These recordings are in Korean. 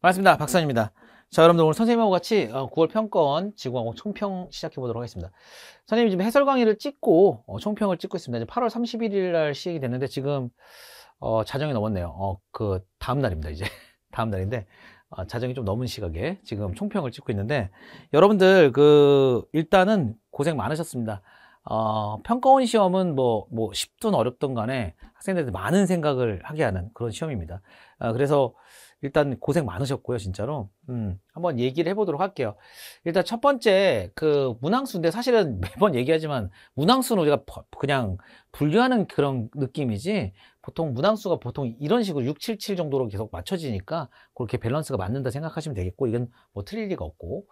반갑습니다. 박선입니다. 자, 여러분들 오늘 선생님하고 같이 9월 어, 평권 지구항공 뭐 총평 시작해 보도록 하겠습니다. 선생님이 지금 해설 강의를 찍고 어, 총평을 찍고 있습니다. 이제 8월 31일 날시행이 됐는데 지금 어, 자정이 넘었네요. 어, 그 다음 날입니다. 이제 다음 날인데 어, 자정이 좀 넘은 시각에 지금 총평을 찍고 있는데 여러분들 그 일단은 고생 많으셨습니다. 어, 평가원 시험은 뭐, 뭐, 쉽든 어렵든 간에 학생들한테 많은 생각을 하게 하는 그런 시험입니다. 어, 그래서 일단 고생 많으셨고요, 진짜로. 음, 한번 얘기를 해보도록 할게요. 일단 첫 번째, 그, 문항수인데 사실은 매번 얘기하지만, 문항수는 우리가 그냥 분류하는 그런 느낌이지, 보통 문항수가 보통 이런 식으로 6, 7, 7 정도로 계속 맞춰지니까, 그렇게 밸런스가 맞는다 생각하시면 되겠고, 이건 뭐 틀릴 리가 없고.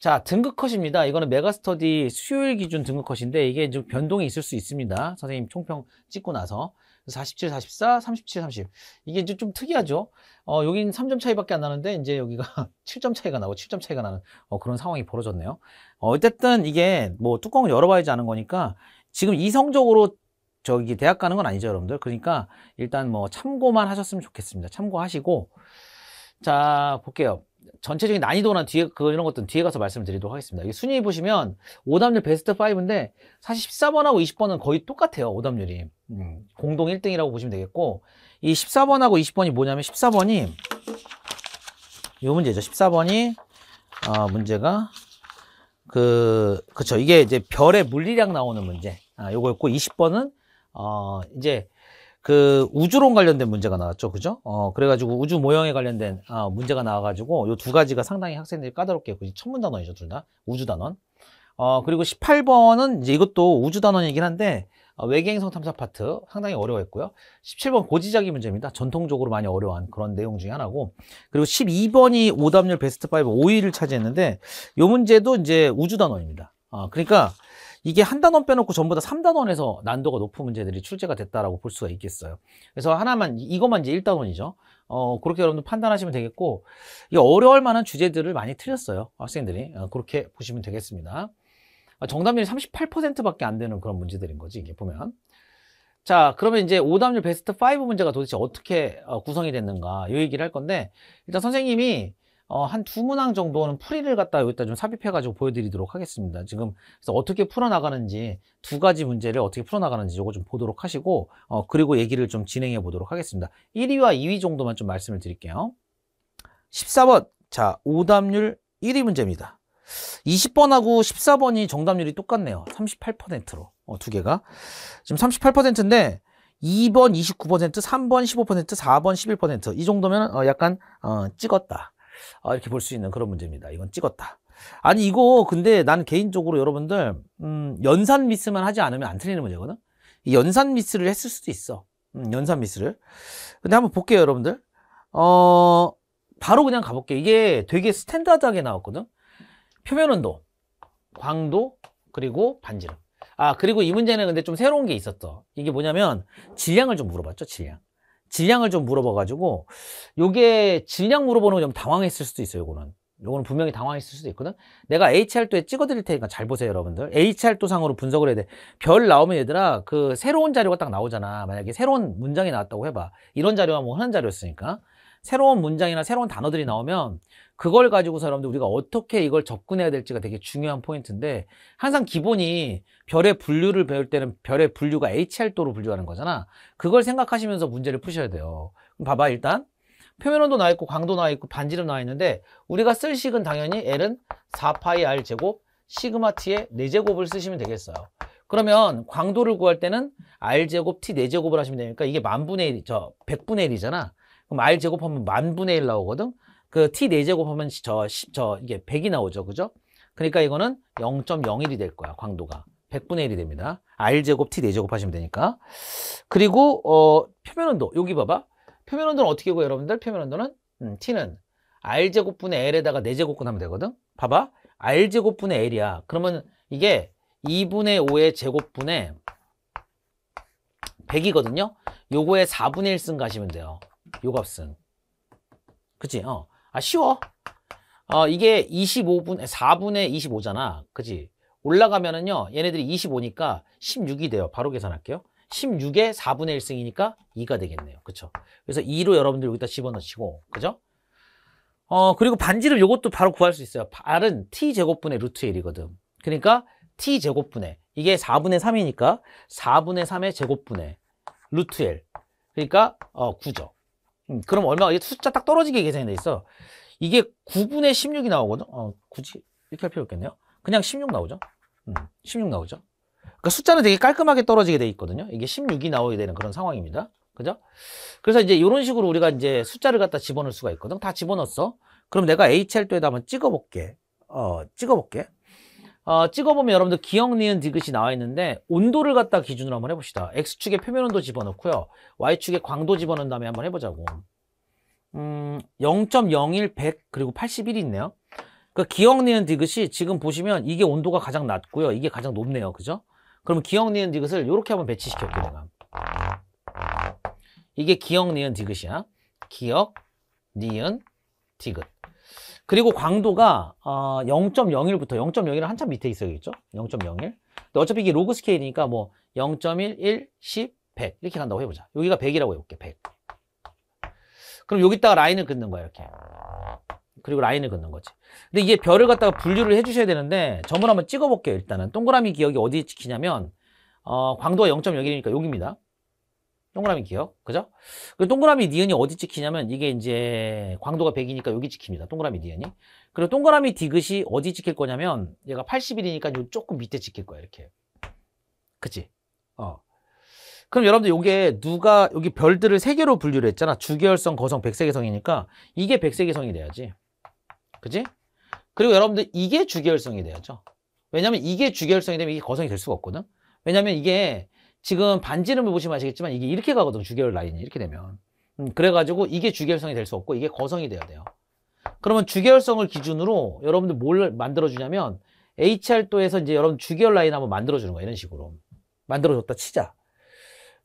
자, 등급 컷입니다. 이거는 메가스터디 수요일 기준 등급 컷인데 이게 좀 변동이 있을 수 있습니다. 선생님 총평 찍고 나서. 47, 44, 37, 30. 이게 좀 특이하죠? 어, 여긴 3점 차이밖에 안 나는데, 이제 여기가 7점 차이가 나고 7점 차이가 나는 어, 그런 상황이 벌어졌네요. 어, 쨌든 이게 뭐 뚜껑을 열어봐야지 아는 거니까 지금 이성적으로 저기 대학 가는 건 아니죠, 여러분들. 그러니까 일단 뭐 참고만 하셨으면 좋겠습니다. 참고하시고. 자, 볼게요. 전체적인 난이도나 뒤에 그거 이런 것들은 뒤에 가서 말씀드리도록 하겠습니다. 이 순위 보시면 오답률 베스트 5인데 사실 14번하고 20번은 거의 똑같아요. 오답률이 음, 공동 1등이라고 보시면 되겠고 이 14번하고 20번이 뭐냐면 14번이 이 문제죠. 14번이 어, 문제가 그 그쵸 이게 이제 별의 물리량 나오는 문제. 아, 요거였고 20번은 어 이제 그 우주론 관련된 문제가 나왔죠. 그죠? 어, 그래가지고 우주 모형에 관련된 아, 문제가 나와가지고 요 두 가지가 상당히 학생들이 까다롭게 했고, 천문 단원이죠. 둘 다. 우주 단원. 어, 그리고 18번은 이제 이것도 우주 단원이긴 한데, 어, 외계행성 탐사 파트 상당히 어려워했고요. 17번 고지자기 문제입니다. 전통적으로 많이 어려운 그런 내용 중에 하나고. 그리고 12번이 오답률 베스트 5 5위를 차지했는데, 요 문제도 이제 우주 단원입니다. 어, 그러니까 이게 한 단원 빼놓고 전부 다 3단원에서 난도가 높은 문제들이 출제가 됐다라고 볼 수가 있겠어요. 그래서 하나만 이것만 이제 1단원이죠. 어, 그렇게 여러분들 판단하시면 되겠고 이게 어려울 만한 주제들을 많이 틀렸어요. 학생들이. 어, 그렇게 보시면 되겠습니다. 아, 정답률이 38%밖에 안 되는 그런 문제들인 거지 이게 보면. 자 그러면 이제 오답률 베스트 5 문제가 도대체 어떻게 어, 구성이 됐는가 이 얘기를 할 건데 일단 선생님이 어, 한 두 문항 정도는 풀이를 갖다 가 여기다 좀 삽입해가지고 보여드리도록 하겠습니다. 지금 그래서 어떻게 풀어나가는지 두 가지 문제를 어떻게 풀어나가는지 이거 좀 보도록 하시고 어, 그리고 얘기를 좀 진행해 보도록 하겠습니다. 1위와 2위 정도만 좀 말씀을 드릴게요. 14번 자 오답률 1위 문제입니다. 20번하고 14번이 정답률이 똑같네요. 38%로 어, 두 개가 지금 38%인데 2번 29%, 3번 15%, 4번 11%이 정도면 어, 약간 어, 찍었다. 어, 이렇게 볼 수 있는 그런 문제입니다. 이건 찍었다. 아니 이거 근데 난 개인적으로 여러분들 음, 연산 미스만 하지 않으면 안 틀리는 문제거든. 이 연산 미스를 했을 수도 있어. 음, 연산 미스를. 근데 한번 볼게요, 여러분들. 어, 바로 그냥 가볼게 이게 되게 스탠다드하게 나왔거든. 표면 온도, 광도, 그리고 반지름. 아, 그리고 이 문제는 근데 좀 새로운 게 있었어. 이게 뭐냐면 질량을 좀 물어봤죠, 질량. 질량을 좀 물어봐가지고 요게 질량 물어보는 거좀 당황했을 수도 있어요 요거는 요거는 분명히 당황했을 수도 있거든 내가 HR도에 찍어드릴 테니까 잘 보세요 여러분들 HR도 상으로 분석을 해야 돼별 나오면 얘들아 그 새로운 자료가 딱 나오잖아 만약에 새로운 문장이 나왔다고 해봐 이런 자료가 뭐 흔한 자료였으니까 새로운 문장이나 새로운 단어들이 나오면 그걸 가지고서 여러분들 우리가 어떻게 이걸 접근해야 될지가 되게 중요한 포인트인데 항상 기본이 별의 분류를 배울 때는 별의 분류가 HR도로 분류하는 거잖아. 그걸 생각하시면서 문제를 푸셔야 돼요. 그럼 봐봐 일단 표면온도 나와 있고 광도 나와 있고 반지름 나와 있는데 우리가 쓸 식은 당연히 L은 4파이 R 제곱 시그마 T의 4제곱을 쓰시면 되겠어요. 그러면 광도를 구할 때는 R제곱 T 4제곱을 하시면 되니까 그러니까 이게 만분의 1, 저 100분의 1이잖아. 그럼 R 제곱하면 만분의 1 나오거든. 그 T 4제곱하면 저, 저 이게 100이 나오죠. 그죠? 그러니까 이거는 0.01이 될 거야. 광도가. 100분의 1이 됩니다. R제곱 T 4제곱 하시면 되니까. 그리고 어 표면온도. 여기 봐봐. 표면온도는 어떻게 구해 여러분들? 표면온도는 음, T는 R제곱분의 L에다가 4제곱분 하면 되거든. 봐봐. R제곱분의 L이야. 그러면 이게 2분의 5의 제곱분의 100이거든요. 요거에 4분의 1승 가시면 돼요. 요 값은 그치? 어. 아 쉬워 어 이게 25분 4분의 25잖아 그치? 올라가면은요 얘네들이 25니까 16이 돼요 바로 계산할게요 16에 4분의 1승이니까 2가 되겠네요 그쵸? 그래서 2로 여러분들 여기다 집어넣으시고 그죠? 어 그리고 반지름 요것도 바로 구할 수 있어요 R은 T제곱분의 루트 1이거든 그러니까 T제곱분의 이게 4분의 3이니까 4분의 3의 제곱분의 루트 1 그러니까, 그러니까 어 9죠 음, 그럼 얼마 이게 숫자 딱 떨어지게 계산이 돼 있어. 이게 9분의 16이 나오거든. 어, 굳이 이렇게 할 필요 없겠네요. 그냥 16 나오죠. 음, 16 나오죠. 그러니까 숫자는 되게 깔끔하게 떨어지게 돼 있거든요. 이게 16이 나오게 되는 그런 상황입니다. 그죠? 그래서 이제 이런 식으로 우리가 이제 숫자를 갖다 집어넣을 수가 있거든. 다 집어넣었어. 그럼 내가 h l 도에다 한번 찍어볼게. 어, 찍어볼게. 어, 찍어보면 여러분들 기억, 니은, 디귿이 나와 있는데 온도를 갖다 기준으로 한번 해봅시다. X축에 표면 온도 집어넣고요. Y축에 광도 집어넣은 다음에 한번 해보자고. 음, 0.01, 100, 그리고 81이 있네요. 그 기억, 니은, 디귿이 지금 보시면 이게 온도가 가장 낮고요. 이게 가장 높네요. 그죠? 그럼 기억, 니은, 디귿을 이렇게 한번 배치시켰게 내가. 이게 기억, 니은, 디귿이야. 기억, 니은, 디귿. 그리고 광도가 어, 0.01부터 0.01은 한참 밑에 있어야겠죠? 0.01. 근데 어차피 이게 로그 스케일이니까 뭐 0.1, 1, 10, 100 이렇게 간다고 해보자. 여기가 100이라고 해볼게. 100. 그럼 여기다가 라인을 긋는 거야 이렇게. 그리고 라인을 긋는 거지. 근데 이게 별을 갖다가 분류를 해주셔야 되는데 점을 한번 찍어볼게요. 일단은 동그라미 기억이 어디 에 찍히냐면 어, 광도가 0.01이니까 여기입니다. 동그라미 기억. 그죠? 그 동그라미 니은이 어디 찍히냐면 이게 이제 광도가 100이니까 여기 찍힙니다. 동그라미 니은이. 그리고 동그라미 디귿이 어디 찍힐 거냐면 얘가 80이니까 요 조금 밑에 찍힐 거야. 이렇게. 그치? 어. 그럼 여러분들 요게 누가 여기 별들을 세 개로 분류를 했잖아. 주계열성, 거성, 백색계성이니까 이게 백색계성이 돼야지. 그치 그리고 여러분들 이게 주계열성이 돼야죠. 왜냐면 이게 주계열성이 되면 이게 거성이 될 수가 없거든. 왜냐면 이게 지금 반지름을 보시면 아시겠지만 이게 이렇게 가거든 주계열 라인이 이렇게 되면. 음, 그래가지고 이게 주계열성이 될 수 없고 이게 거성이 돼야 돼요. 그러면 주계열성을 기준으로 여러분들 뭘 만들어주냐면 HR도에서 이제 여러분 주계열 라인 한번 만들어주는 거야 이런 식으로. 만들어줬다 치자.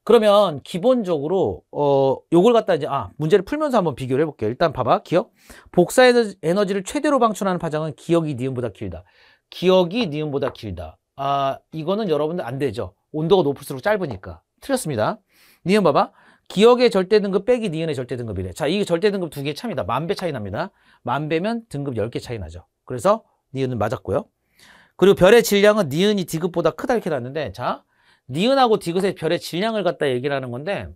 그러면 기본적으로 어 요걸 갖다 이제 아 문제를 풀면서 한번 비교를 해볼게요. 일단 봐봐 기억 복사 에서 에너지를 최대로 방출하는 파장은 기억이 니은보다 길다. 기억이 니은보다 길다. 아 이거는 여러분들 안 되죠. 온도가 높을수록 짧으니까. 틀렸습니다. 니은 봐봐. 기억의 절대 등급 빼기 니은의 절대 등급이래. 자, 이게 절대 등급 두 개차입니다만 배 차이 납니다. 만 배면 등급 1 0개 차이 나죠. 그래서 니은은 맞았고요. 그리고 별의 질량은 니은이 디귿보다 크다 이렇게 났는데 자, 니은하고 디귿의 별의 질량을 갖다 얘기를 하는 건데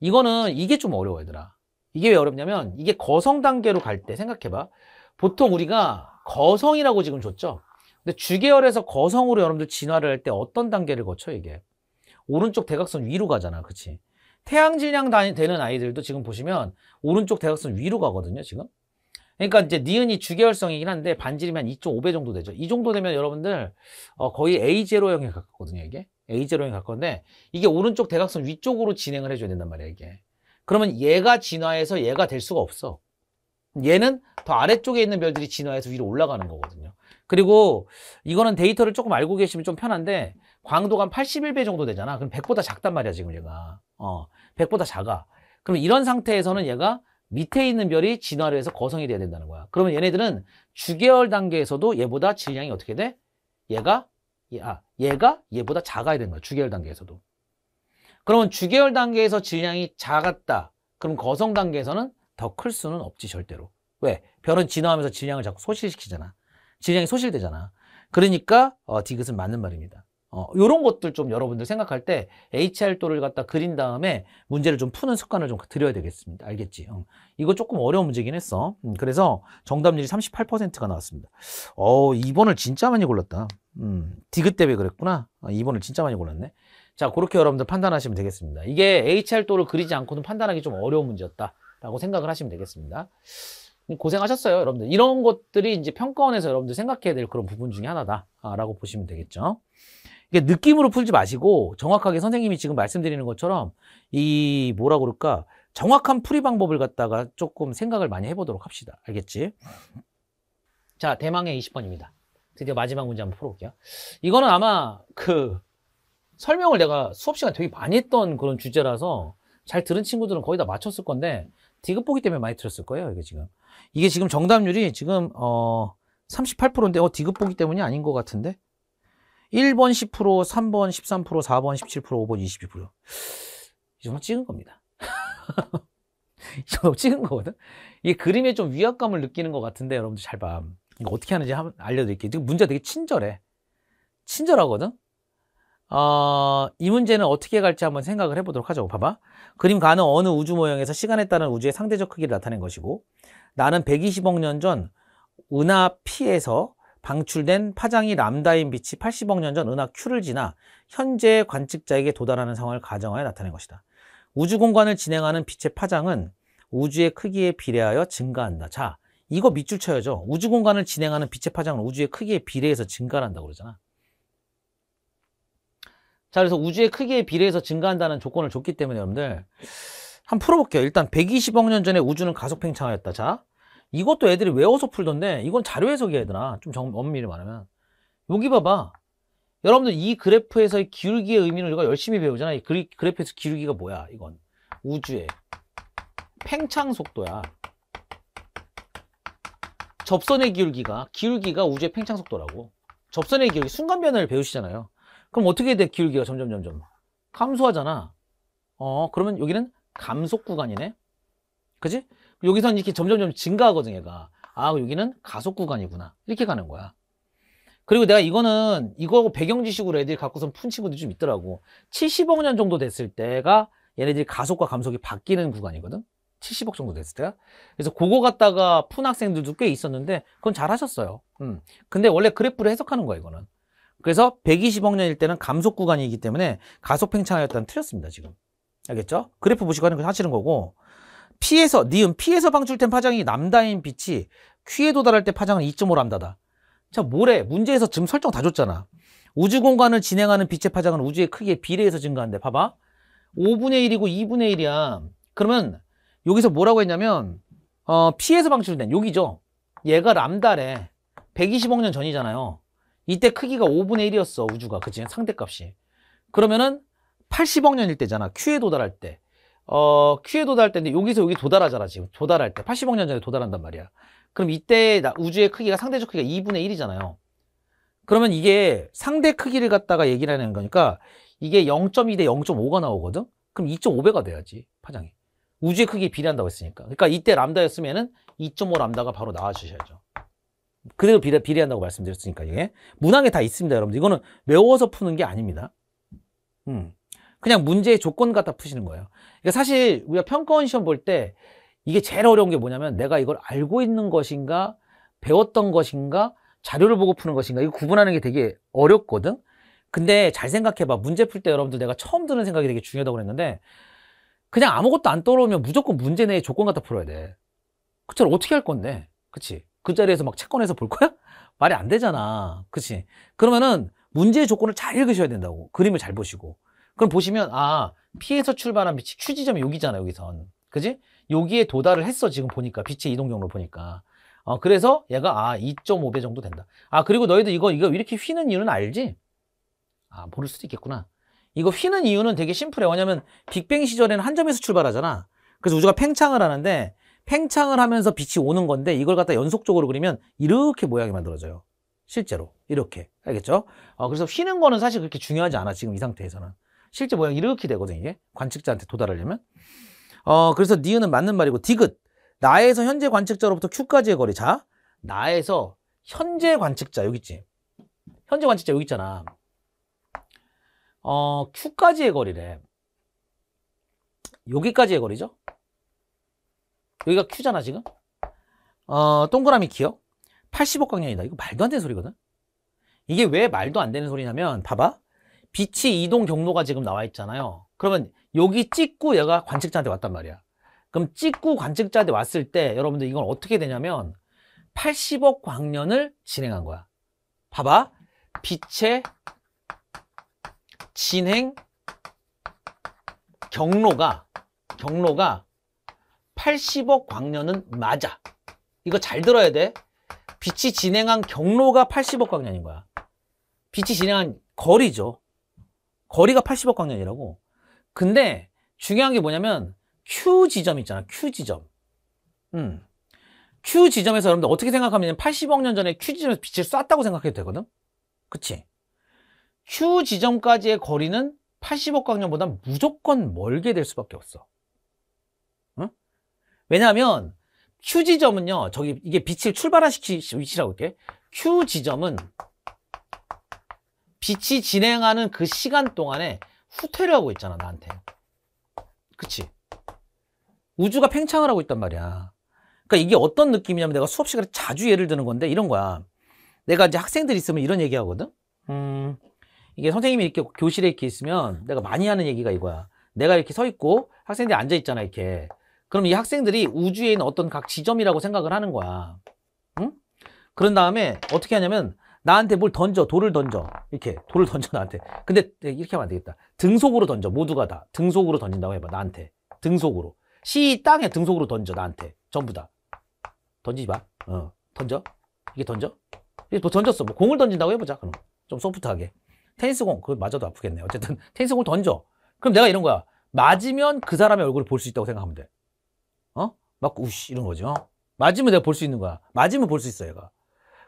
이거는 이게 좀 어려워 얘들아. 이게 왜 어렵냐면 이게 거성 단계로 갈 때 생각해 봐. 보통 우리가 거성이라고 지금 줬죠. 근데 주계열에서 거성으로 여러분들 진화를 할 때 어떤 단계를 거쳐 이게? 오른쪽 대각선 위로 가잖아. 그치? 태양질량 되는 아이들도 지금 보시면 오른쪽 대각선 위로 가거든요. 지금. 그러니까 이제 니은이 주계열성이긴 한데 반지름이 한 2.5배 정도 되죠. 이 정도 되면 여러분들 어, 거의 A0형에 가깝거든요. 이게. A0형에 가깝는데 이게 오른쪽 대각선 위쪽으로 진행을 해줘야 된단 말이야. 이게. 그러면 얘가 진화해서 얘가 될 수가 없어. 얘는 더 아래쪽에 있는 별들이 진화해서 위로 올라가는 거거든요. 그리고 이거는 데이터를 조금 알고 계시면 좀 편한데 광도가 한 81배 정도 되잖아. 그럼 100보다 작단 말이야, 지금 얘가. 어, 100보다 작아. 그럼 이런 상태에서는 얘가 밑에 있는 별이 진화를 해서 거성이 돼야 된다는 거야. 그러면 얘네들은 주계열 단계에서도 얘보다 질량이 어떻게 돼? 얘가 아, 얘가 얘보다 작아야 되는 거야. 주계열 단계에서도. 그러면 주계열 단계에서 질량이 작았다. 그럼 거성 단계에서는 더 클 수는 없지 절대로. 왜? 별은 진화하면서 질량을 자꾸 소실시키잖아. 질량이 소실되잖아. 그러니까 어, 디귿은 맞는 말입니다. 이 어, 요런 것들 좀 여러분들 생각할 때 HR도를 갖다 그린 다음에 문제를 좀 푸는 습관을 좀드려야 되겠습니다. 알겠지? 어. 이거 조금 어려운 문제긴 했어. 음, 그래서 정답률이 38%가 나왔습니다. 어, 2번을 진짜 많이 골랐다. 음, 디귿 대비 그랬구나. 아, 2번을 진짜 많이 골랐네. 자, 그렇게 여러분들 판단하시면 되겠습니다. 이게 HR도를 그리지 않고는 판단하기 좀 어려운 문제였다. 라고 생각을 하시면 되겠습니다. 고생하셨어요, 여러분들. 이런 것들이 이제 평가원에서 여러분들 생각해야 될 그런 부분 중에 하나다라고 아, 보시면 되겠죠. 이게 느낌으로 풀지 마시고 정확하게 선생님이 지금 말씀드리는 것처럼 이 뭐라 그럴까 정확한 풀이 방법을 갖다가 조금 생각을 많이 해보도록 합시다. 알겠지? 자, 대망의 20번입니다. 드디어 마지막 문제 한번 풀어볼게요. 이거는 아마 그 설명을 내가 수업 시간 되게 많이 했던 그런 주제라서 잘 들은 친구들은 거의 다 맞췄을 건데 디귿보기 때문에 많이 들었을 거예요, 이게 지금. 이게 지금 정답률이 지금 어 38%인데 어 디귿보기 때문이 아닌 것 같은데. 1번 10%, 3번 13%, 4번 17%, 5번 22%. 이 정도 찍은 겁니다. 이 정도 찍은 거거든. 이게 그림에 좀 위압감을 느끼는 것 같은데 여러분들 잘 봐. 이거 어떻게 하는지 알려드릴게요. 지금 문제 되게 친절해. 친절하거든. 어, 이 문제는 어떻게 갈지 한번 생각을 해보도록 하죠. 봐봐. 그림 가는 어느 우주 모형에서 시간에 따른 우주의 상대적 크기를 나타낸 것이고 나는 120억 년 전 은하 P에서 방출된 파장이 람다인 빛이 80억 년 전 은하 Q를 지나 현재의 관측자에게 도달하는 상황을 가정하여 나타낸 것이다. 우주 공간을 진행하는 빛의 파장은 우주의 크기에 비례하여 증가한다. 자, 이거 밑줄 쳐야죠. 우주 공간을 진행하는 빛의 파장은 우주의 크기에 비례해서 증가한다고 그러잖아. 자, 그래서 우주의 크기에 비례해서 증가한다는 조건을 줬기 때문에 여러분들 한 풀어볼게요. 일단 120억 년 전에 우주는 가속 팽창하였다. 자, 이것도 애들이 외워서 풀던데 이건 자료 해석이야 얘들아. 좀 정, 엄밀히 말하면. 여기 봐봐. 여러분들 이 그래프에서의 기울기의 의미를 우리가 열심히 배우잖아. 이 그리, 그래프에서 기울기가 뭐야 이건. 우주의 팽창 속도야. 접선의 기울기가 기울기가 우주의 팽창 속도라고. 접선의 기울기 순간 변화를 배우시잖아요. 그럼 어떻게 돼? 기울기가 점점 점점 감소하잖아. 어, 그러면 여기는 감속 구간이네. 그지? 여기선 이렇게 점점점 증가하거든, 얘가. 아, 여기는 가속 구간이구나. 이렇게 가는 거야. 그리고 내가 이거는 이거하고 배경 지식으로 애들이 갖고선 푼 친구들이 좀 있더라고. 70억 년 정도 됐을 때가 얘네들이 가속과 감속이 바뀌는 구간이거든. 70억 정도 됐을 때가. 그래서 그거 갖다가 푼 학생들도 꽤 있었는데 그건 잘 하셨어요. 음. 근데 원래 그래프를 해석하는 거야, 이거는. 그래서 120억 년일 때는 감속 구간이기 때문에 가속 팽창하였다는 틀렸습니다, 지금. 알겠죠? 그래프 보시고 하는 건 하시는 거고 P에서, 니은 P에서 방출된 파장이 남다인 빛이 Q에 도달할 때 파장은 2.5 람다다. 자, 뭐래? 문제에서 지금 설정 다 줬잖아. 우주 공간을 진행하는 빛의 파장은 우주의 크기에 비례해서 증가한대. 봐봐. 5분의 1이고 2분의 1이야. 그러면 여기서 뭐라고 했냐면 어, P에서 방출된 여기죠. 얘가 람다래. 120억 년 전이잖아요. 이때 크기가 5분의 1이었어 우주가 그치 상대값이 그러면은 80억 년일 때잖아 Q에 도달할 때 어, Q에 도달할 때인데 여기서 여기 도달하잖아 지금 도달할 때 80억 년 전에 도달한단 말이야 그럼 이때 우주의 크기가 상대적 크기가 2분의 1이잖아요 그러면 이게 상대 크기를 갖다가 얘기를 하는 거니까 이게 0.2 대 0.5가 나오거든 그럼 2.5배가 돼야지 파장이 우주의 크기에 비례한다고 했으니까 그러니까 이때 람다였으면 은2.5 람다가 바로 나와주셔야죠 그대로 비례, 비례한다고 말씀드렸으니까 이게 문항에 다 있습니다 여러분들 이거는 외워서 푸는 게 아닙니다 음. 그냥 문제의 조건 갖다 푸시는 거예요 그러니까 사실 우리가 평가원 시험 볼 때 이게 제일 어려운 게 뭐냐면 내가 이걸 알고 있는 것인가 배웠던 것인가 자료를 보고 푸는 것인가 이거 구분하는 게 되게 어렵거든 근데 잘 생각해봐 문제 풀 때 여러분들 내가 처음 드는 생각이 되게 중요하다고 그랬는데 그냥 아무것도 안 떠오르면 무조건 문제 내의 조건 갖다 풀어야 돼 그쵸 어떻게 할 건데 그치 그 자리에서 막 채권해서 볼 거야? 말이 안 되잖아. 그치? 그러면은 문제의 조건을 잘 읽으셔야 된다고. 그림을 잘 보시고. 그럼 보시면, 아, 피에서 출발한 빛이 취지점이 여기잖아, 여기선. 그지? 여기에 도달을 했어, 지금 보니까. 빛의 이동 경로 보니까. 어, 그래서 얘가, 아, 2.5배 정도 된다. 아, 그리고 너희들 이거, 이거 이렇게 휘는 이유는 알지? 아, 모를 수도 있겠구나. 이거 휘는 이유는 되게 심플해. 왜냐면, 빅뱅 시절에는 한 점에서 출발하잖아. 그래서 우주가 팽창을 하는데, 팽창을 하면서 빛이 오는 건데 이걸 갖다 연속적으로 그리면 이렇게 모양이 만들어져요. 실제로 이렇게 알겠죠? 어, 그래서 휘는 거는 사실 그렇게 중요하지 않아 지금 이 상태에서는 실제 모양 이렇게 이 되거든 이게 관측자한테 도달하려면 어 그래서 니은은 맞는 말이고 디귿 나에서 현재 관측자로부터 Q까지의 거리 자 나에서 현재 관측자 여기 있지 현재 관측자 여기 있잖아 어 Q까지의 거리래 여기까지의 거리죠 여기가 Q잖아 지금 어, 동그라미 기억 85광년이다 이거 말도 안 되는 소리거든 이게 왜 말도 안 되는 소리냐면 봐봐 빛이 이동 경로가 지금 나와 있잖아요 그러면 여기 찍고 얘가 관측자한테 왔단 말이야 그럼 찍고 관측자한테 왔을 때 여러분들 이건 어떻게 되냐면 80억 광년을 진행한 거야 봐봐 빛의 진행 경로가 경로가 80억 광년은 맞아. 이거 잘 들어야 돼. 빛이 진행한 경로가 80억 광년인 거야. 빛이 진행한 거리죠. 거리가 80억 광년이라고. 근데 중요한 게 뭐냐면 Q 지점 있잖아. Q 지점. 음. Q 지점에서 여러분들 어떻게 생각하면 80억 년 전에 Q 지점에서 빛을 쐈다고 생각해도 되거든. 그치? Q 지점까지의 거리는 80억 광년보다 무조건 멀게 될 수밖에 없어. 왜냐하면 Q 지점은요. 저기 이게 빛을 출발시키 위치라고 할게. Q 지점은 빛이 진행하는 그 시간 동안에 후퇴를 하고 있잖아 나한테. 그치? 우주가 팽창을 하고 있단 말이야. 그러니까 이게 어떤 느낌이냐면 내가 수업 시간에 자주 예를 드는 건데 이런 거야. 내가 이제 학생들 있으면 이런 얘기 하거든. 음, 이게 선생님이 이렇게 교실에 이렇게 있으면 내가 많이 하는 얘기가 이거야. 내가 이렇게 서 있고 학생들이 앉아 있잖아 이렇게. 그럼 이 학생들이 우주에 있는 어떤 각 지점이라고 생각을 하는 거야. 응? 그런 다음에 어떻게 하냐면 나한테 뭘 던져 돌을 던져 이렇게 돌을 던져 나한테 근데 네, 이렇게 하면 안 되겠다 등속으로 던져 모두가 다 등속으로 던진다고 해봐 나한테 등속으로 시 땅에 등속으로 던져 나한테 전부 다 던지지 마 어. 던져 이게 던져 이게 뭐 던졌어 뭐 공을 던진다고 해보자 그럼 좀 소프트하게 테니스공 그거 맞아도 아프겠네 어쨌든 테니스공을 던져 그럼 내가 이런 거야 맞으면 그 사람의 얼굴을 볼 수 있다고 생각하면 돼 어? 막 우씨 이런 거죠. 맞으면 내가 볼 수 있는 거야. 맞으면 볼 수 있어 얘가.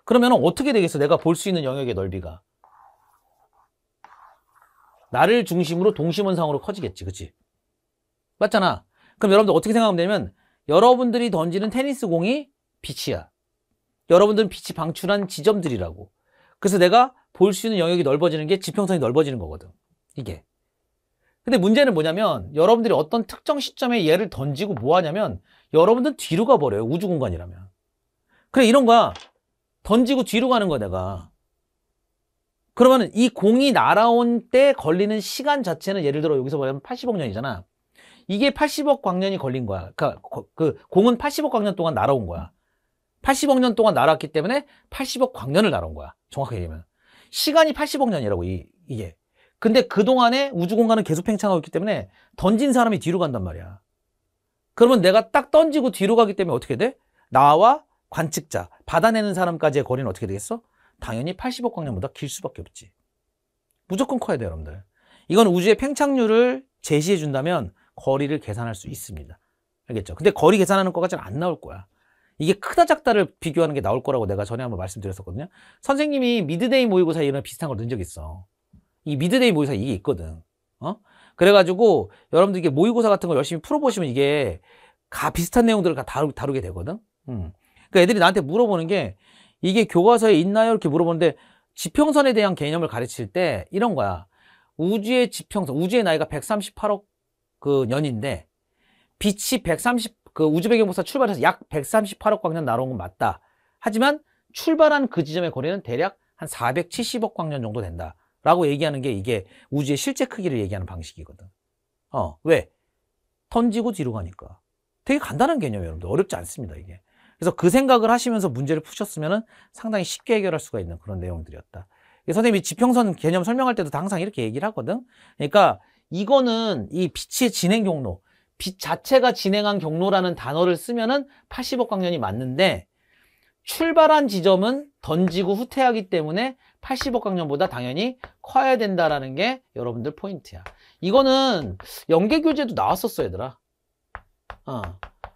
그러면 어떻게 되겠어? 내가 볼 수 있는 영역의 넓이가. 나를 중심으로 동심원상으로 커지겠지. 그치? 맞잖아. 그럼 여러분들 어떻게 생각하면 되냐면 여러분들이 던지는 테니스 공이 빛이야. 여러분들은 빛이 방출한 지점들이라고. 그래서 내가 볼 수 있는 영역이 넓어지는 게 지평선이 넓어지는 거거든. 이게. 근데 문제는 뭐냐면 여러분들이 어떤 특정 시점에 얘를 던지고 뭐 하냐면 여러분들 은 뒤로 가버려요. 우주 공간이라면. 그래 이런 거야. 던지고 뒤로 가는 거야 내가. 그러면 이 공이 날아온 때 걸리는 시간 자체는 예를 들어 여기서 보면 80억 년이잖아. 이게 80억 광년이 걸린 거야. 그러니까 그 공은 80억 광년 동안 날아온 거야. 80억 년 동안 날았기 때문에 80억 광년을 날아온 거야. 정확하게 얘기하면. 시간이 80억 년이라고 이, 이게. 근데 그동안에 우주 공간은 계속 팽창하고 있기 때문에 던진 사람이 뒤로 간단 말이야. 그러면 내가 딱 던지고 뒤로 가기 때문에 어떻게 돼? 나와 관측자, 받아내는 사람까지의 거리는 어떻게 되겠어? 당연히 80억 광년보다 길 수밖에 없지. 무조건 커야 돼 여러분들. 이건 우주의 팽창률을 제시해 준다면 거리를 계산할 수 있습니다. 알겠죠? 근데 거리 계산하는 것까지는안 나올 거야. 이게 크다 작다를 비교하는 게 나올 거라고 내가 전에 한번 말씀드렸었거든요. 선생님이 미드데이 모의고사 이런 비슷한 걸 넣은 적 있어. 이 미드데이 모의사 고 이게 있거든. 어? 그래가지고 여러분들 이게 모의고사 같은 걸 열심히 풀어보시면 이게 가 비슷한 내용들을 다 다루, 다루게 되거든. 음. 그러니까 애들이 나한테 물어보는 게 이게 교과서에 있나요? 이렇게 물어보는데 지평선에 대한 개념을 가르칠 때 이런 거야. 우주의 지평선, 우주의 나이가 138억 그 년인데 빛이 130, 그 우주 배경복사 출발해서 약 138억 광년 날아온 건 맞다. 하지만 출발한 그 지점의 거리는 대략 한 470억 광년 정도 된다. 라고 얘기하는 게 이게 우주의 실제 크기를 얘기하는 방식이거든. 어, 왜? 던지고 뒤로 가니까. 되게 간단한 개념이 여러분들. 어렵지 않습니다, 이게. 그래서 그 생각을 하시면서 문제를 푸셨으면 상당히 쉽게 해결할 수가 있는 그런 내용들이었다. 선생님이 지평선 개념 설명할 때도 항상 이렇게 얘기를 하거든. 그러니까 이거는 이 빛의 진행 경로, 빛 자체가 진행한 경로라는 단어를 쓰면은 80억 광년이 맞는데 출발한 지점은 던지고 후퇴하기 때문에 80억 강년보다 당연히 커야 된다라는 게 여러분들 포인트야. 이거는 연계 교재도 나왔었어 얘들아. 어.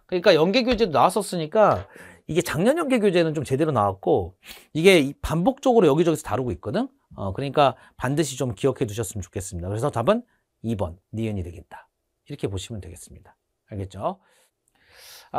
그러니까 연계 교재도 나왔었으니까 이게 작년 연계 교재는 좀 제대로 나왔고 이게 반복적으로 여기저기서 다루고 있거든. 어, 그러니까 반드시 좀 기억해 두셨으면 좋겠습니다. 그래서 답은 2번 니은이 되겠다. 이렇게 보시면 되겠습니다. 알겠죠?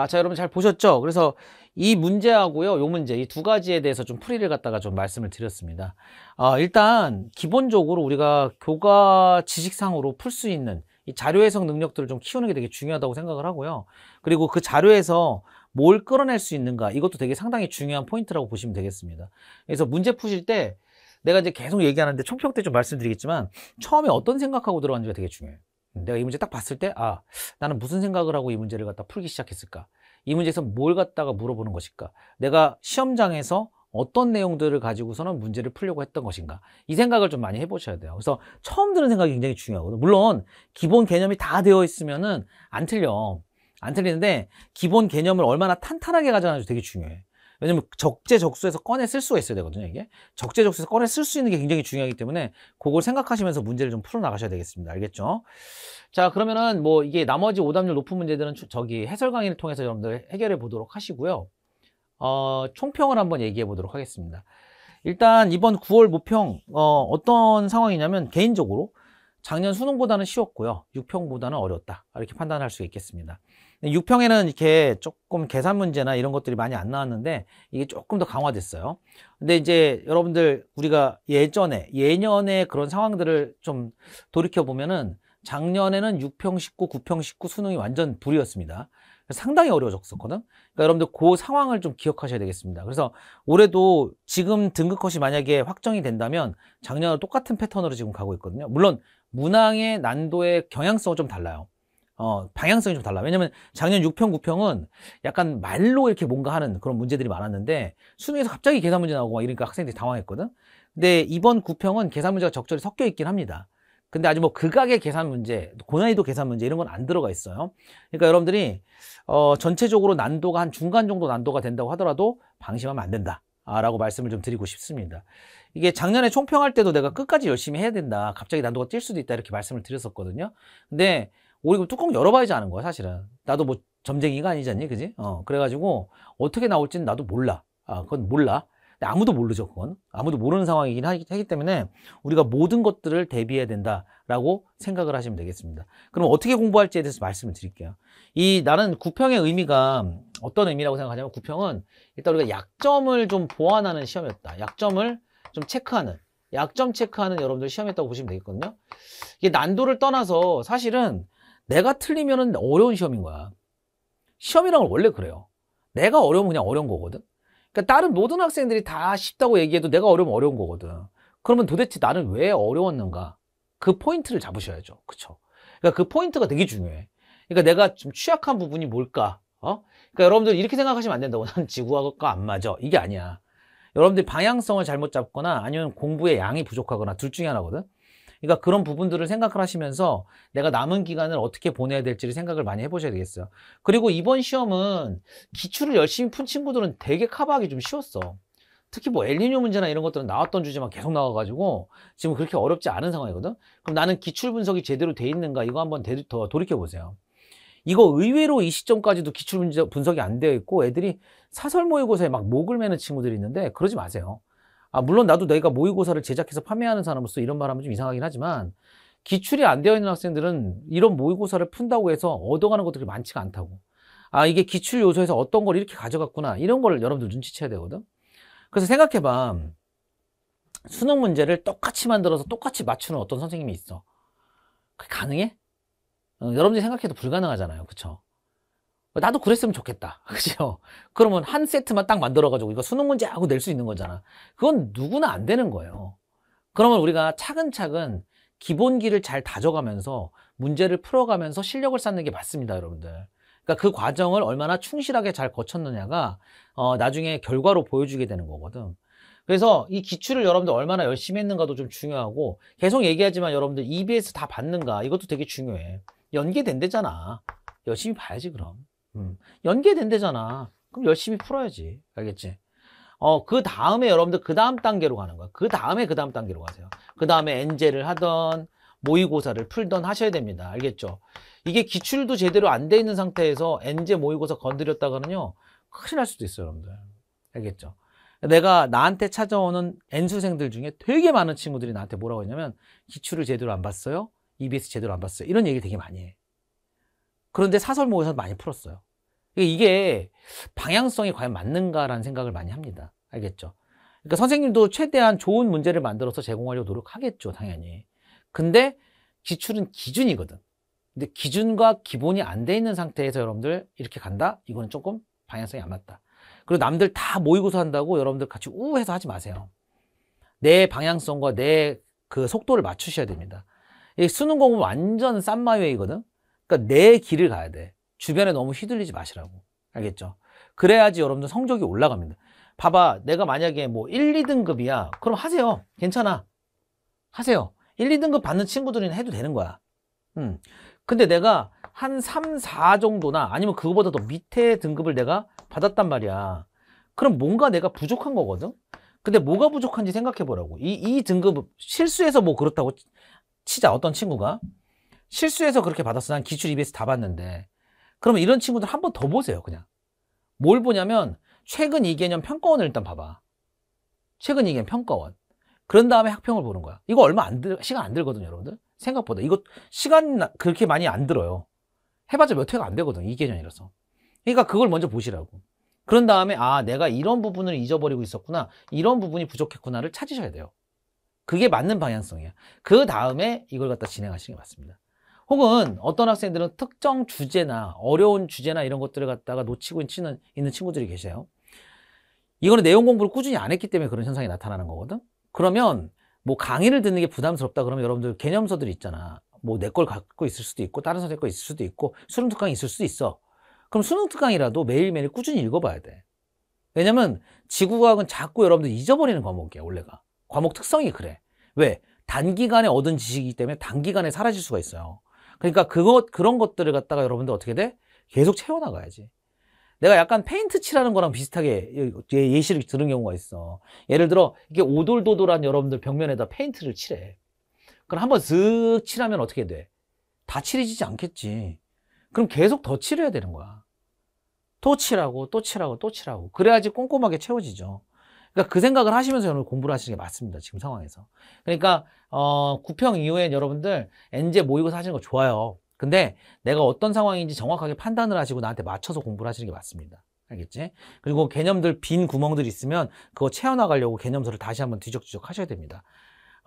아, 자, 여러분 잘 보셨죠? 그래서 이 문제하고요, 요 문제, 이 두 가지에 대해서 좀 풀이를 갖다가 좀 말씀을 드렸습니다. 아, 일단, 기본적으로 우리가 교과 지식상으로 풀 수 있는 이 자료 해석 능력들을 좀 키우는 게 되게 중요하다고 생각을 하고요. 그리고 그 자료에서 뭘 끌어낼 수 있는가, 이것도 되게 상당히 중요한 포인트라고 보시면 되겠습니다. 그래서 문제 푸실 때 내가 이제 계속 얘기하는데 총평 때 좀 말씀드리겠지만 처음에 어떤 생각하고 들어는지가 되게 중요해요. 내가 이 문제 딱 봤을 때, 아, 나는 무슨 생각을 하고 이 문제를 갖다 풀기 시작했을까? 이 문제에서 뭘 갖다가 물어보는 것일까? 내가 시험장에서 어떤 내용들을 가지고서는 문제를 풀려고 했던 것인가? 이 생각을 좀 많이 해보셔야 돼요. 그래서 처음 들은 생각이 굉장히 중요하거든요. 물론, 기본 개념이 다 되어 있으면은 안 틀려. 안 틀리는데, 기본 개념을 얼마나 탄탄하게 가져가는지 되게 중요해. 왜냐면 적재적소에서 꺼내 쓸 수가 있어야 되거든요 이게 적재적소에서 꺼내 쓸 수 있는 게 굉장히 중요하기 때문에 그걸 생각하시면서 문제를 좀 풀어나가셔야 되겠습니다 알겠죠? 자 그러면은 뭐 이게 나머지 오답률 높은 문제들은 저기 해설 강의를 통해서 여러분들 해결해 보도록 하시고요 어, 총평을 한번 얘기해 보도록 하겠습니다 일단 이번 9월 모평 어, 어떤 상황이냐면 개인적으로 작년 수능보다는 쉬웠고요. 6평보다는 어려웠다. 이렇게 판단할 수 있겠습니다. 6평에는 이렇게 조금 계산 문제나 이런 것들이 많이 안 나왔는데 이게 조금 더 강화됐어요. 근데 이제 여러분들 우리가 예전에 예년에 그런 상황들을 좀 돌이켜 보면은 작년에는 6평 19, 9평 19 수능이 완전 불이었습니다. 상당히 어려워졌었거든. 그러니까 여러분들 그 상황을 좀 기억하셔야 되겠습니다. 그래서 올해도 지금 등급컷이 만약에 확정이 된다면 작년과 똑같은 패턴으로 지금 가고 있거든요. 물론 문항의 난도의 경향성은 좀 달라요. 어, 방향성이 좀 달라. 왜냐면 작년 6평, 9평은 약간 말로 이렇게 뭔가 하는 그런 문제들이 많았는데 수능에서 갑자기 계산 문제 나오고 막 이러니까 학생들이 당황했거든. 근데 이번 9평은 계산 문제가 적절히 섞여 있긴 합니다. 근데 아주 뭐 극악의 계산 문제, 고난이도 계산 문제 이런 건 안 들어가 있어요. 그러니까 여러분들이 어, 전체적으로 난도가 한 중간 정도 난도가 된다고 하더라도 방심하면 안 된다. 라고 말씀을 좀 드리고 싶습니다. 이게 작년에 총평할 때도 내가 끝까지 열심히 해야 된다. 갑자기 난도가 뛸 수도 있다. 이렇게 말씀을 드렸었거든요. 근데 우리 뚜껑 열어봐야지 아는 거야, 사실은. 나도 뭐 점쟁이가 아니잖니, 그지? 어, 그래가지고 어떻게 나올지는 나도 몰라. 아, 그건 몰라. 아무도 모르죠, 그건. 아무도 모르는 상황이긴 하기 때문에 우리가 모든 것들을 대비해야 된다라고 생각을 하시면 되겠습니다. 그럼 어떻게 공부할지에 대해서 말씀을 드릴게요. 이 나는 구평의 의미가 어떤 의미라고 생각하냐면 구평은 일단 우리가 약점을 좀 보완하는 시험이었다. 약점을 좀 체크하는 약점 체크하는 여러분들 시험했다고 보시면 되겠거든요. 이게 난도를 떠나서 사실은 내가 틀리면 어려운 시험인 거야. 시험이란 건 원래 그래요. 내가 어려우면 그냥 어려운 거거든. 그러니까 다른 모든 학생들이 다 쉽다고 얘기해도 내가 어려면 어려운 거거든. 그러면 도대체 나는 왜 어려웠는가? 그 포인트를 잡으셔야죠. 그쵸? 그러니까 그 포인트가 되게 중요해. 그러니까 내가 좀 취약한 부분이 뭘까? 어? 그러니까 여러분들 이렇게 생각하시면 안 된다고. 난 지구과학과 안 맞아. 이게 아니야. 여러분들이 방향성을 잘못 잡거나 아니면 공부의 양이 부족하거나 둘 중에 하나거든. 그러니까 그런 부분들을 생각을 하시면서 내가 남은 기간을 어떻게 보내야 될지를 생각을 많이 해보셔야 되겠어요. 그리고 이번 시험은 기출을 열심히 푼 친구들은 되게 커버하기 좀 쉬웠어. 특히 뭐엘리뇨 문제나 이런 것들은 나왔던 주제만 계속 나와가지고 지금 그렇게 어렵지 않은 상황이거든. 그럼 나는 기출 분석이 제대로 돼 있는가 이거 한번 더 돌이켜 보세요. 이거 의외로 이 시점까지도 기출 분석이 안 되어 있고 애들이 사설 모의고사에 막 목을 매는 친구들이 있는데 그러지 마세요. 아, 물론 나도 내가 모의고사를 제작해서 판매하는 사람으로서 이런 말 하면 좀 이상하긴 하지만 기출이 안 되어 있는 학생들은 이런 모의고사를 푼다고 해서 얻어가는 것들이 많지가 않다고. 아, 이게 기출 요소에서 어떤 걸 이렇게 가져갔구나. 이런 걸 여러분들 눈치채야 되거든. 그래서 생각해봐. 수능 문제를 똑같이 만들어서 똑같이 맞추는 어떤 선생님이 있어. 그게 가능해? 어, 여러분들이 생각해도 불가능하잖아요. 그쵸? 어, 나도 그랬으면 좋겠다. 그죠? 그러면 한 세트만 딱 만들어가지고 이거 수능 문제하고 낼 수 있는 거잖아. 그건 누구나 안 되는 거예요. 그러면 우리가 차근차근 기본기를 잘 다져가면서 문제를 풀어가면서 실력을 쌓는 게 맞습니다, 여러분들. 그러니까 그 과정을 얼마나 충실하게 잘 거쳤느냐가 어, 나중에 결과로 보여주게 되는 거거든. 그래서 이 기출을 여러분들 얼마나 열심히 했는가도 좀 중요하고 계속 얘기하지만 여러분들 EBS 다 받는가 이것도 되게 중요해. 연계된대잖아. 열심히 봐야지 그럼. 음. 연계된대잖아. 그럼 열심히 풀어야지. 알겠지? 어, 그 다음에 여러분들 그 다음 단계로 가는 거야. 그 다음에 그 다음 단계로 가세요. 그 다음에 엔젤을 하던 모의고사를 풀던 하셔야 됩니다. 알겠죠? 이게 기출도 제대로 안 돼 있는 상태에서 엔제 모의고사 건드렸다가는요. 큰일 날 수도 있어요, 여러분들. 알겠죠? 내가 나한테 찾아오는 N수생들 중에 되게 많은 친구들이 나한테 뭐라고 했냐면 기출을 제대로 안 봤어요? EBS 제대로 안 봤어요? 이런 얘기 되게 많이 해. 그런데 사설 모의고사 많이 풀었어요. 그러니까 이게 방향성이 과연 맞는가라는 생각을 많이 합니다. 알겠죠? 그러니까 선생님도 최대한 좋은 문제를 만들어서 제공하려고 노력하겠죠, 당연히. 근데 기출은 기준이거든. 근데 기준과 기본이 안 돼 있는 상태에서 여러분들 이렇게 간다? 이거는 조금 방향성이 안 맞다. 그리고 남들 다 모의고사 한다고 여러분들 같이 우해서 하지 마세요. 내 방향성과 내 그 속도를 맞추셔야 됩니다. 이 수능 공부 완전 싼마웨이거든 그러니까 내 길을 가야 돼. 주변에 너무 휘둘리지 마시라고. 알겠죠? 그래야지 여러분들 성적이 올라갑니다. 봐봐. 내가 만약에 뭐 1, 2등급이야. 그럼 하세요. 괜찮아. 하세요. 1, 2등급 받는 친구들은 해도 되는 거야. 음. 근데 내가 한 3, 4 정도나 아니면 그거보다 더 밑에 등급을 내가 받았단 말이야. 그럼 뭔가 내가 부족한 거거든? 근데 뭐가 부족한지 생각해 보라고. 이, 이 등급, 실수해서 뭐 그렇다고 치자, 어떤 친구가. 실수해서 그렇게 받았어. 난 기출 EBS 다 봤는데. 그러면 이런 친구들 한번 더 보세요, 그냥. 뭘 보냐면, 최근 2개년 평가원을 일단 봐봐. 최근 2개년 평가원. 그런 다음에 학평을 보는 거야. 이거 얼마 안 들, 시간 안 들거든요, 여러분들. 생각보다. 이거 시간 그렇게 많이 안 들어요. 해봤자 몇 회가 안 되거든, 2개년이라서. 그러니까 그걸 먼저 보시라고. 그런 다음에, 아, 내가 이런 부분을 잊어버리고 있었구나. 이런 부분이 부족했구나를 찾으셔야 돼요. 그게 맞는 방향성이야. 그 다음에 이걸 갖다 진행하시는 게 맞습니다. 혹은 어떤 학생들은 특정 주제나 어려운 주제나 이런 것들을 갖다가 놓치고 있는, 있는 친구들이 계세요. 이거는 내용 공부를 꾸준히 안 했기 때문에 그런 현상이 나타나는 거거든. 그러면 뭐 강의를 듣는 게 부담스럽다 그러면 여러분들 개념서들 있잖아. 뭐 내 걸 갖고 있을 수도 있고 다른 선생님 거 있을 수도 있고 수능 특강이 있을 수도 있어. 그럼 수능 특강이라도 매일매일 꾸준히 읽어봐야 돼. 왜냐면 지구과학은 자꾸 여러분들 잊어버리는 과목이야 원래가. 과목 특성이 그래. 왜? 단기간에 얻은 지식이기 때문에 단기간에 사라질 수가 있어요. 그러니까 그것 그런 것들을 갖다가 여러분들 어떻게 돼? 계속 채워나가야지. 내가 약간 페인트 칠하는 거랑 비슷하게 예시를 들은 경우가 있어. 예를 들어 이게 오돌도돌한 여러분들 벽면에다 페인트를 칠해. 그럼 한번 슥 칠하면 어떻게 돼? 다 칠해지지 않겠지. 그럼 계속 더 칠해야 되는 거야. 또 칠하고 또 칠하고 또 칠하고 그래야지 꼼꼼하게 채워지죠. 그러니까 그 생각을 하시면서 여러분 공부를 하시는 게 맞습니다. 지금 상황에서. 그러니까 어, 구평 이후엔 여러분들 엔제 모의고사 하시는 거 좋아요. 근데 내가 어떤 상황인지 정확하게 판단을 하시고 나한테 맞춰서 공부를 하시는 게 맞습니다. 알겠지? 그리고 개념들 빈 구멍들 이 있으면 그거 채워나가려고 개념서를 다시 한번 뒤적뒤적 하셔야 됩니다.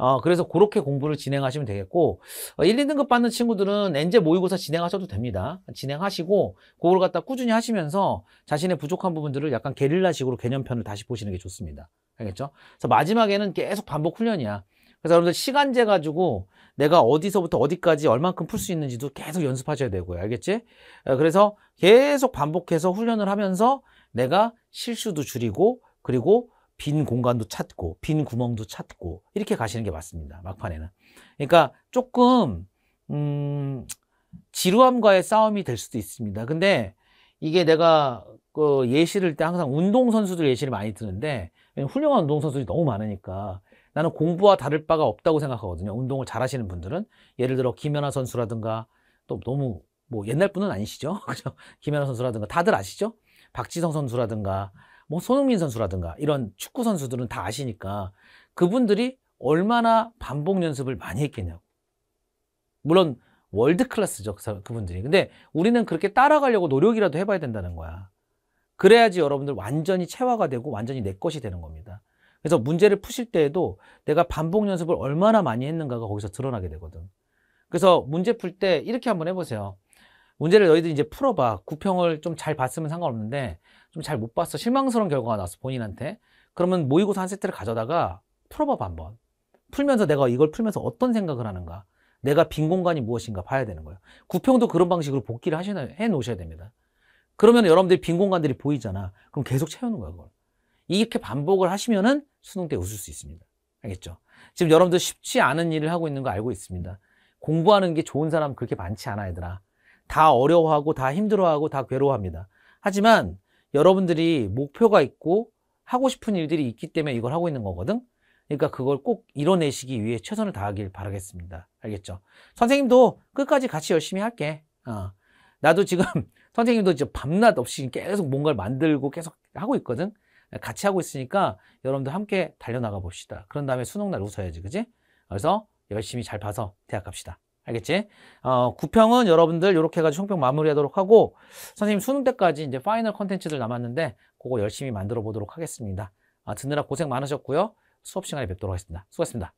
어, 그래서 그렇게 공부를 진행하시면 되겠고 어, 1, 2등급 받는 친구들은 엔제 모의고사 진행하셔도 됩니다. 진행하시고 그걸 갖다 꾸준히 하시면서 자신의 부족한 부분들을 약간 게릴라식으로 개념편을 다시 보시는 게 좋습니다. 알겠죠? 그래서 마지막에는 계속 반복 훈련이야. 그래서 여러분들 시간제 가지고 내가 어디서부터 어디까지 얼만큼 풀 수 있는지도 계속 연습하셔야 되고요. 알겠지? 어, 그래서 계속 반복해서 훈련을 하면서 내가 실수도 줄이고 그리고 빈 공간도 찾고 빈 구멍도 찾고 이렇게 가시는 게 맞습니다. 막판에는. 그러니까 조금 음, 지루함과의 싸움이 될 수도 있습니다. 근데 이게 내가 그 예시를 때 항상 운동 선수들 예시를 많이 드는데 훌륭한 운동 선수들이 너무 많으니까 나는 공부와 다를 바가 없다고 생각하거든요. 운동을 잘하시는 분들은 예를 들어 김연아 선수라든가 또 너무 뭐 옛날 분은 아니시죠, 그죠? 김연아 선수라든가 다들 아시죠? 박지성 선수라든가 뭐 손흥민 선수라든가 이런 축구 선수들은 다 아시니까 그분들이 얼마나 반복 연습을 많이 했겠냐고. 물론 월드 클래스죠 그 그분들이. 근데 우리는 그렇게 따라가려고 노력이라도 해봐야 된다는 거야. 그래야지 여러분들 완전히 체화가 되고 완전히 내 것이 되는 겁니다. 그래서 문제를 푸실 때에도 내가 반복 연습을 얼마나 많이 했는가가 거기서 드러나게 되거든. 그래서 문제 풀 때 이렇게 한번 해보세요. 문제를 너희들 이제 풀어봐. 구평을 좀 잘 봤으면 상관없는데 좀잘못 봤어. 실망스러운 결과가 나왔어, 본인한테. 그러면 모의고사 한 세트를 가져다가 풀어봐봐, 한번. 풀면서 내가 이걸 풀면서 어떤 생각을 하는가. 내가 빈 공간이 무엇인가 봐야 되는 거예요. 구평도 그런 방식으로 복귀를 하시나, 해 놓으셔야 됩니다. 그러면 여러분들이 빈 공간들이 보이잖아. 그럼 계속 채우는 거야, 그걸. 이렇게 반복을 하시면은 수능 때 웃을 수 있습니다. 알겠죠? 지금 여러분들 쉽지 않은 일을 하고 있는 거 알고 있습니다. 공부하는 게 좋은 사람 그렇게 많지 않아, 얘들아. 다 어려워하고, 다 힘들어하고, 다 괴로워합니다. 하지만 여러분들이 목표가 있고 하고 싶은 일들이 있기 때문에 이걸 하고 있는 거거든. 그러니까 그걸 꼭 이뤄내시기 위해 최선을 다하길 바라겠습니다. 알겠죠? 선생님도 끝까지 같이 열심히 할게. 어. 나도 지금 선생님도 이제 밤낮 없이 계속 뭔가를 만들고 계속 하고 있거든. 같이 하고 있으니까 여러분들 함께 달려나가 봅시다. 그런 다음에 수능날 웃어야지, 그지? 그래서 열심히 잘 봐서 대학 갑시다. 알겠지? 어, 구평은 여러분들 이렇게 해가지고 형평 마무리하도록 하고 선생님 수능 때까지 이제 파이널 컨텐츠들 남았는데 그거 열심히 만들어 보도록 하겠습니다. 아, 듣느라 고생 많으셨고요. 수업 시간에 뵙도록 하겠습니다. 수고하셨습니다.